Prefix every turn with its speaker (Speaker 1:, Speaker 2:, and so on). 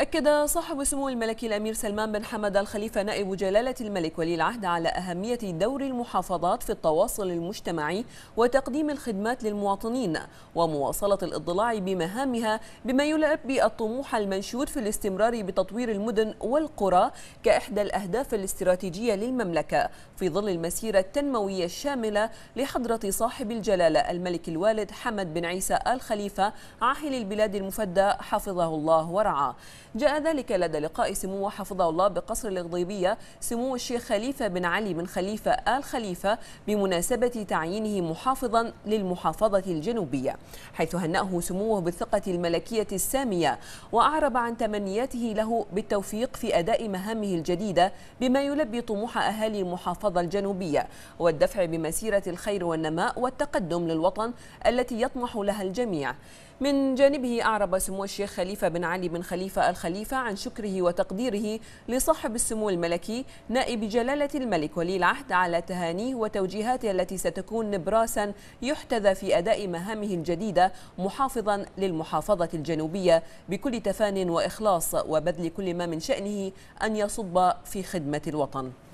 Speaker 1: أكد صاحب سمو الملك الأمير سلمان بن حمد الخليفة نائب جلالة الملك ولي العهد على أهمية دور المحافظات في التواصل المجتمعي وتقديم الخدمات للمواطنين ومواصلة الاضلاع بمهامها بما يلبي الطموح المنشود في الاستمرار بتطوير المدن والقرى كإحدى الأهداف الاستراتيجية للمملكة في ظل المسيرة التنموية الشاملة لحضرة صاحب الجلالة الملك الوالد حمد بن عيسى الخليفة عاهل البلاد المفدى حفظه الله ورعاه جاء ذلك لدى لقاء سمو حفظه الله بقصر الغضيبية سمو الشيخ خليفة بن علي بن خليفة آل خليفة بمناسبة تعيينه محافظا للمحافظة الجنوبية حيث هنأه سموه بالثقة الملكية السامية وأعرب عن تمنياته له بالتوفيق في أداء مهامه الجديدة بما يلبي طموح أهالي المحافظة الجنوبية والدفع بمسيرة الخير والنماء والتقدم للوطن التي يطمح لها الجميع من جانبه أعرب سمو الشيخ خليفة بن علي بن خليفة الخليفة عن شكره وتقديره لصاحب السمو الملكي نائب جلالة الملك ولي العهد على تهانيه وتوجيهاته التي ستكون نبراسا يحتذى في أداء مهامه الجديدة محافظا للمحافظة الجنوبية بكل تفان وإخلاص وبذل كل ما من شأنه أن يصب في خدمة الوطن